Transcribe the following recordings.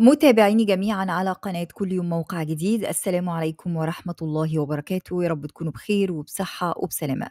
متابعيني جميعا على قناة كل يوم موقع جديد السلام عليكم ورحمة الله وبركاته يا رب تكونوا بخير وبصحة وبسلامة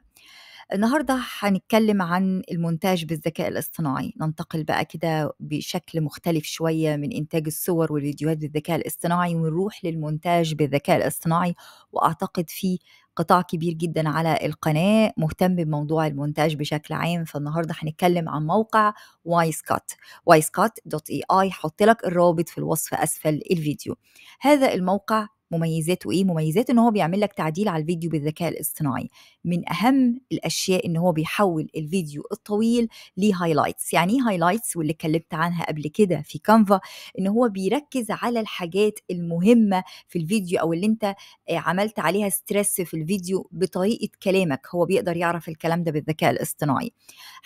النهارده هنتكلم عن المونتاج بالذكاء الاصطناعي ننتقل بقى كده بشكل مختلف شوية من إنتاج الصور والفيديوهات بالذكاء الاصطناعي ونروح للمونتاج بالذكاء الاصطناعي وأعتقد في قطاع كبير جدا على القناة مهتم بموضوع المونتاج بشكل عام فالنهاردة هنتكلم عن موقع وايسكات وايسكات دوت اي اي حط لك الرابط في الوصف أسفل الفيديو هذا الموقع مميزاته ايه مميزات ان هو بيعمل لك تعديل على الفيديو بالذكاء الاصطناعي من اهم الاشياء ان هو بيحول الفيديو الطويل لهايلايتس يعني ايه هايلايتس واللي اتكلمت عنها قبل كده في كانفا ان هو بيركز على الحاجات المهمه في الفيديو او اللي انت آه، عملت عليها ستريس في الفيديو بطريقه كلامك هو بيقدر يعرف الكلام ده بالذكاء الاصطناعي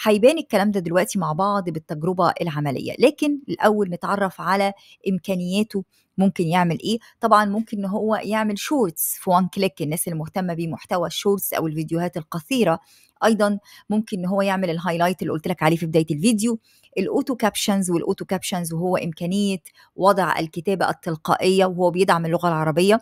هيبان الكلام ده دلوقتي مع بعض بالتجربه العمليه لكن الاول نتعرف على امكانياته ممكن يعمل ايه طبعا ممكن ان هو يعمل شورتس في وان كليك الناس المهتمه بمحتوى الشورتس او الفيديوهات القصيره ايضا ممكن ان هو يعمل الهايلايت اللي قلت لك عليه في بدايه الفيديو الاوتو كابشنز والاوتو كابشنز وهو امكانيه وضع الكتابه التلقائيه وهو بيدعم اللغه العربيه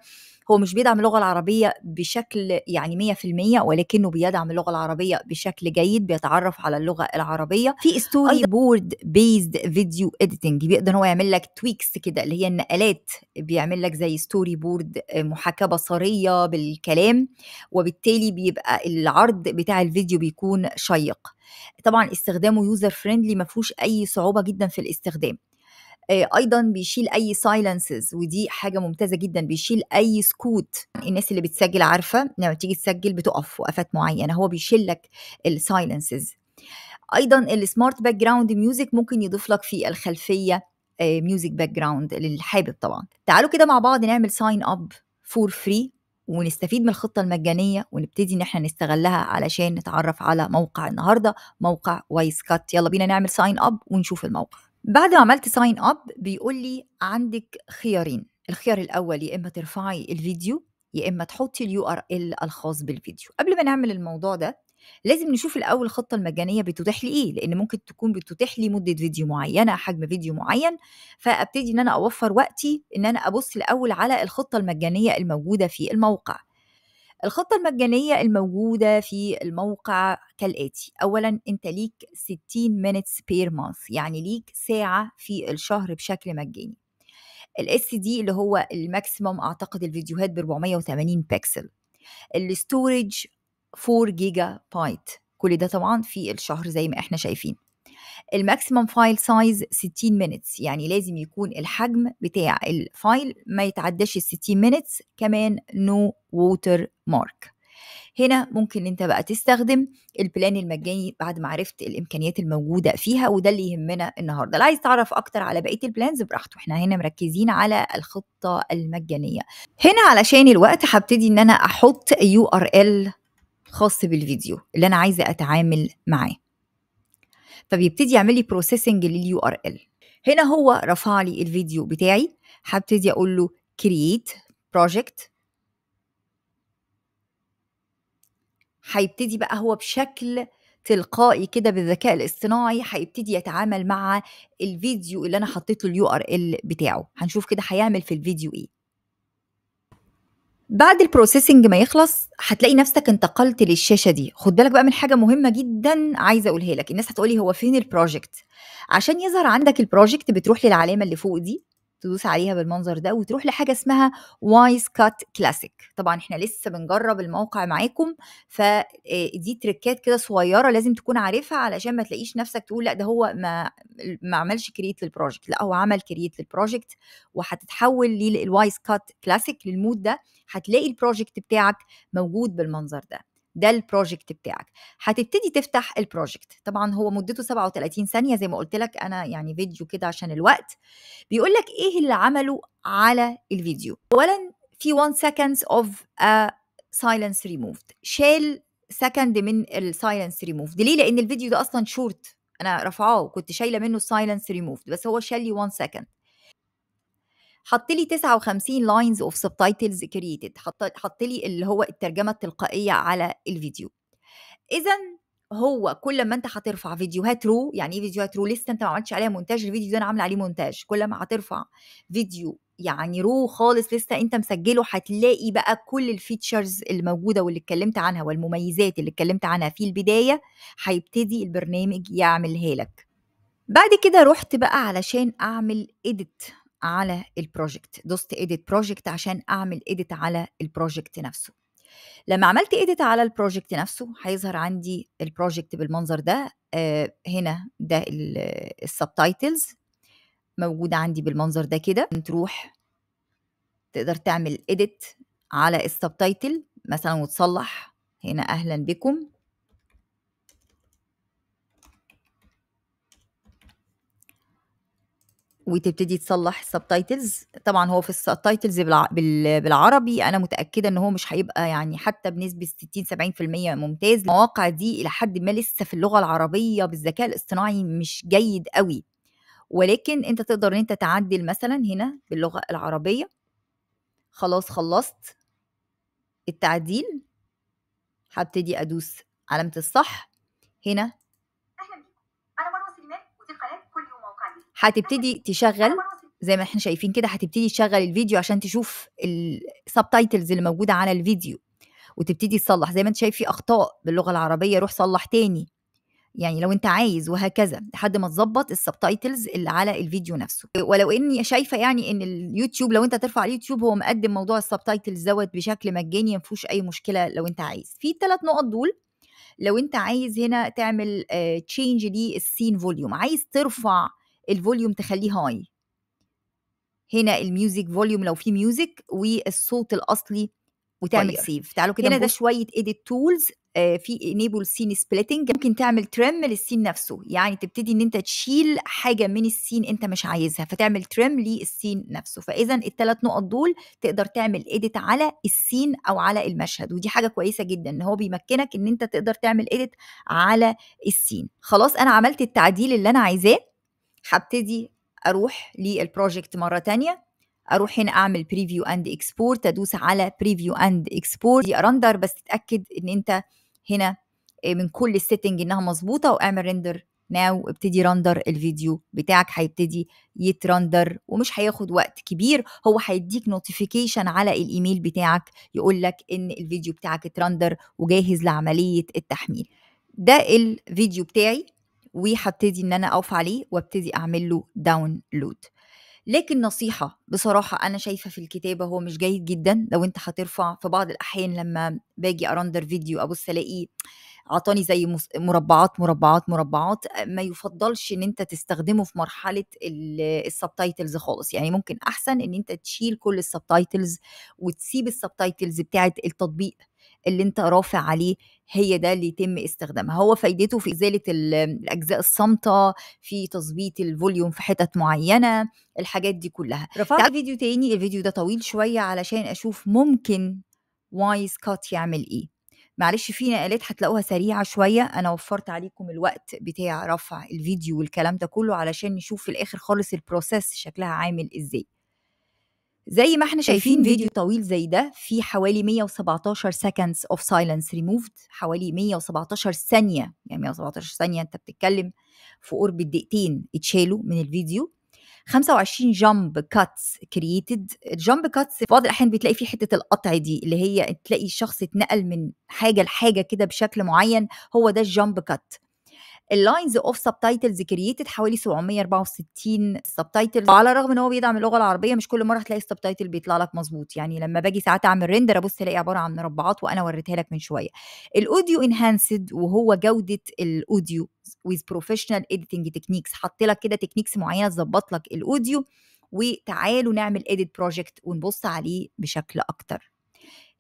هو مش بيدعم اللغه العربيه بشكل يعني 100% ولكنه بيدعم اللغه العربيه بشكل جيد بيتعرف على اللغه العربيه في ستوري بورد بيزد فيديو اديتنج بيقدر هو يعمل لك تويكس كده اللي هي النقلات بيعمل لك زي ستوري بورد آه، محاكاه بصريه بالكلام وبالتالي بيبقى العرض بتاع الفيديو بيكون شيق طبعا استخدامه يوزر فريندلي ما فيهوش اي صعوبه جدا في الاستخدام آه، ايضا بيشيل اي سايلنسز ودي حاجه ممتازه جدا بيشيل اي سكوت الناس اللي بتسجل عارفه لما تيجي تسجل بتقف وقفات معينه هو بيشيل لك السايلنسز ايضا السمارت باك جراوند ميوزك ممكن يضيف لك في الخلفيه ميوزك باك جراوند للحابب طبعا تعالوا كده مع بعض نعمل ساين اب فور فري ونستفيد من الخطة المجانية ونبتدي إن احنا نستغلها علشان نتعرف على موقع النهاردة موقع وايس كات يلا بينا نعمل ساين أب ونشوف الموقع بعد ما عملت ساين اب بيقول لي عندك خيارين الخيار الاول يا اما ترفعي الفيديو يا اما تحطي اليو ار ال الخاص بالفيديو قبل ما نعمل الموضوع ده لازم نشوف الاول الخطه المجانيه بتتاح لي ايه لان ممكن تكون بتتاح لي مده فيديو معينه حجم فيديو معين فابتدي ان انا اوفر وقتي ان انا ابص الاول على الخطه المجانيه الموجوده في الموقع الخطة المجانية الموجودة في الموقع كالآتي أولا أنت ليك 60 minutes per month يعني ليك ساعة في الشهر بشكل مجاني الاس دي اللي هو الماكسيموم اعتقد الفيديوهات ب 480 بكسل الاستورج 4 جيجا بايت كل ده طبعا في الشهر زي ما احنا شايفين الماكسيمم فايل سايز 60 مينتس يعني لازم يكون الحجم بتاع الفايل ما يتعداش ال 60 مينتس كمان نو ووتر مارك هنا ممكن انت بقى تستخدم البلان المجاني بعد ما عرفت الامكانيات الموجوده فيها وده اللي يهمنا النهارده اللي عايز تعرف اكتر على بقيه البلانز براحته احنا هنا مركزين على الخطه المجانيه هنا علشان الوقت هبتدي ان انا احط يو ار ال خاص بالفيديو اللي انا عايزه اتعامل معاه فبيبتدي يعمل لي بروسيسنج لليو ار ال هنا هو رفع لي الفيديو بتاعي هبتدي اقول له كرييت بروجكت هيبتدي بقى هو بشكل تلقائي كده بالذكاء الاصطناعي هيبتدي يتعامل مع الفيديو اللي انا حطيت له اليو ار ال بتاعه هنشوف كده هيعمل في الفيديو ايه بعد البروسيسنج ما يخلص هتلاقي نفسك انتقلت للشاشه دي خد بالك بقى من حاجه مهمه جدا عايزه اقولها لك الناس هتقولي هو فين البروجكت عشان يظهر عندك البروجكت بتروح للعلامه اللي فوق دي تدوس عليها بالمنظر ده وتروح لحاجه اسمها وايز كات كلاسيك طبعا احنا لسه بنجرب الموقع معاكم فدي آه، تريكات كده صغيره لازم تكون عارفها علشان ما تلاقيش نفسك تقول لا ده هو ما ما عملش كريت للبروجكت لا هو عمل كريت للبروجكت وهتتحول للوايز كات كلاسيك للمود ده هتلاقي البروجكت بتاعك موجود بالمنظر ده ده البروجكت بتاعك هتبتدي تفتح البروجكت طبعا هو مدته 37 ثانيه زي ما قلت لك انا يعني فيديو كده عشان الوقت بيقول لك ايه اللي عمله على الفيديو اولا في 1 seconds of a silence removed شال سكند من السايلنس ريموفد ليه لان الفيديو ده اصلا شورت انا رافعاه كنت شايله منه السايلنس ريموفد بس هو شال لي 1 سكند حط لي 59 لاينز اوف سبتايتلز كريتد حط لي اللي هو الترجمه التلقائيه على الفيديو اذا هو كل ما انت هترفع فيديوهات رو يعني ايه فيديوهات رو لسه انت ما عملتش عليها مونتاج الفيديو ده انا عامله عليه مونتاج كل ما هترفع فيديو يعني رو خالص لسه انت مسجله هتلاقي بقى كل الفيتشرز اللي موجوده واللي اتكلمت عنها والمميزات اللي اتكلمت عنها في البدايه هيبتدي البرنامج يعملها لك بعد كده رحت بقى علشان اعمل اديت على البروجكت دوست ايديت بروجكت عشان اعمل ايديت على البروجكت نفسه لما عملت ايديت على البروجكت نفسه هيظهر عندي البروجكت بالمنظر ده آه، هنا ده السبتايتلز موجودة عندي بالمنظر ده كده تروح تقدر تعمل ايديت على السبتايتل مثلا وتصلح هنا اهلا بكم وتبتدي تصلح السبتايتلز طبعا هو في السبتايتلز بالعربي انا متاكده ان هو مش هيبقى يعني حتى بنسبه 60 70% ممتاز المواقع دي الى حد ما لسه في اللغه العربيه بالذكاء الاصطناعي مش جيد قوي ولكن انت تقدر ان انت تعدل مثلا هنا باللغه العربيه خلاص خلصت التعديل هبتدي ادوس علامه الصح هنا هتبتدي تشغل زي ما احنا شايفين كده هتبتدي تشغل الفيديو عشان تشوف السبتايتلز اللي موجوده على الفيديو وتبتدي تصلح زي ما انت شايف في اخطاء باللغه العربيه روح صلح تاني يعني لو انت عايز وهكذا لحد ما تظبط السبتايتلز اللي على الفيديو نفسه ولو اني شايفه يعني ان اليوتيوب لو انت ترفع اليوتيوب هو مقدم موضوع السبتايتلز دوت بشكل مجاني ما فيهوش اي مشكله لو انت عايز في ثلاث نقط دول لو انت عايز هنا تعمل تشينج للسين فوليوم عايز ترفع الفوليوم تخليه هاي هنا الميوزك فوليوم لو في ميوزك والصوت الاصلي وتعمل طيب. سيف تعالوا كده هنا ده شويه ايديت تولز آه في انيبل سين سبليتنج ممكن تعمل ترم للسين نفسه يعني تبتدي ان انت تشيل حاجه من السين انت مش عايزها فتعمل ترم للسين نفسه فاذا الثلاث نقط دول تقدر تعمل ايديت على السين او على المشهد ودي حاجه كويسه جدا ان هو بيمكنك ان انت تقدر تعمل ايديت على السين خلاص انا عملت التعديل اللي انا عايزاه هبتدي اروح للبروجكت مره تانية اروح هنا اعمل بريفيو اند اكسبورت ادوس على بريفيو اند اكسبورت دي ارندر بس تتاكد ان انت هنا آه، من كل السيتنج انها مظبوطه واعمل رندر ناو وابتدي رندر الفيديو بتاعك هيبتدي يترندر ومش هياخد وقت كبير هو هيديك نوتيفيكيشن على الايميل بتاعك يقول لك ان الفيديو بتاعك اترندر وجاهز لعمليه التحميل ده الفيديو بتاعي وهبتدي ان انا اقف عليه وابتدي اعمل له داونلود لكن نصيحه بصراحه انا شايفه في الكتابه هو مش جيد جدا لو انت هترفع في بعض الاحيان لما باجي أرندر فيديو ابص الاقي اعطاني زي مربعات مربعات مربعات آه، ما يفضلش ان انت تستخدمه في مرحله السبتايتلز خالص يعني ممكن احسن ان انت تشيل كل السبتايتلز وتسيب السبتايتلز بتاعه التطبيق اللي انت رافع عليه هي ده اللي يتم استخدامها هو فايدته في ازاله الاجزاء الصامته في تظبيط الفوليوم في حتت معينه الحاجات دي كلها رفعت فيديو تاني الفيديو ده طويل شويه علشان اشوف ممكن وايز كات يعمل ايه معلش في نقلات هتلاقوها سريعه شويه انا وفرت عليكم الوقت بتاع رفع الفيديو والكلام ده كله علشان نشوف في الاخر خالص البروسيس شكلها عامل ازاي زي ما احنا طيب، شايفين فيديو طويل زي ده في حوالي 117 seconds of silence removed حوالي 117 ثانية يعني 117 ثانية انت بتتكلم في قرب الدقيقتين اتشالوا من الفيديو 25 جامب كاتس كرييتد الجامب كاتس في بعض الاحيان بتلاقي في حته القطع دي اللي هي تلاقي الشخص اتنقل من حاجه لحاجه كده بشكل معين هو ده الجامب كات اللاينز اوف سبتايتلز كرييتد حوالي 764 سبتايتل على الرغم ان هو بيدعم اللغه العربيه مش كل مره هتلاقي السبتايتل بيطلع لك مظبوط يعني لما باجي ساعات اعمل ريندر ابص الاقي عباره عن مربعات وانا وريتها لك من شويه الاوديو انهانسد وهو جوده الاوديو ويز بروفيشنال اديتنج تكنيكس حط لك كده تكنيكس معينه تظبط لك الاوديو وتعالوا نعمل اديت بروجكت ونبص عليه بشكل اكتر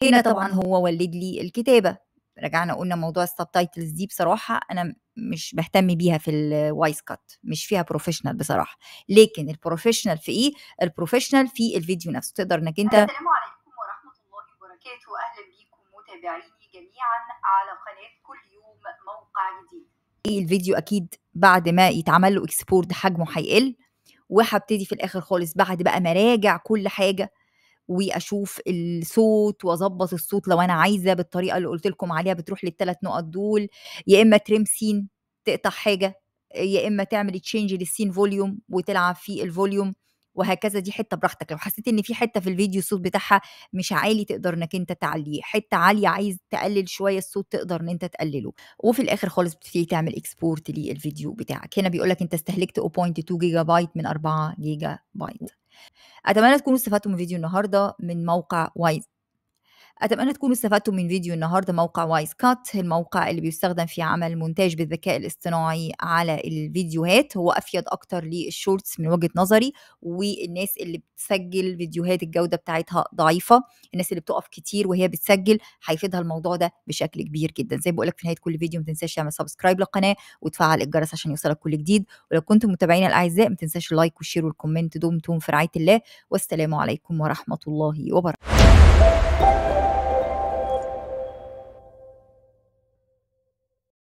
هنا طبعا هو ولد لي الكتابه رجعنا قلنا موضوع السب تايتلز دي بصراحه انا مش بهتم بيها في الوايس كات مش فيها بروفيشنال بصراحه لكن البروفيشنال في ايه البروفيشنال في الفيديو نفسه تقدر انك انت السلام عليكم ورحمه الله وبركاته اهلا بيكم متابعيني جميعا على قناه كل يوم موقع جديد ايه الفيديو اكيد بعد ما يتعمل له اكسبورت حجمه هيقل وهبتدي في الاخر خالص بعد بقى ما راجع كل حاجه واشوف الصوت واظبط الصوت لو انا عايزه بالطريقه اللي قلت لكم عليها بتروح للثلاث نقط دول يا اما تريم سين تقطع حاجه يا اما تعمل تشينج للسين فوليوم وتلعب في الفوليوم وهكذا دي حته براحتك لو حسيت ان في حته في الفيديو الصوت بتاعها مش عالي تقدر انك انت تعليه حته عاليه عايز تقلل شويه الصوت تقدر ان انت تقلله وفي الاخر خالص بتبتدي تعمل اكسبورت للفيديو بتاعك هنا بيقول لك انت استهلكت 0.2 جيجا بايت من 4 جيجا بايت أتمنى تكونوا استفدتوا من فيديو النهاردة من موقع وايز أتمنى تكونوا استفدتوا من فيديو النهاردة موقع وايز كات الموقع اللي بيستخدم في عمل مونتاج بالذكاء الاصطناعي على الفيديوهات هو أفيد أكتر للشورتس من وجهة نظري والناس اللي بتسجل فيديوهات الجودة بتاعتها ضعيفة الناس اللي بتقف كتير وهي بتسجل هيفيدها الموضوع ده بشكل كبير جدا زي ما بقولك في نهاية كل فيديو ما تنساش تعمل سبسكرايب للقناة وتفعل الجرس عشان يوصلك كل جديد ولو كنتم متابعينا الأعزاء ما تنساش اللايك والشير والكومنت دمتم في رعاية الله والسلام عليكم ورحمة الله وبركاته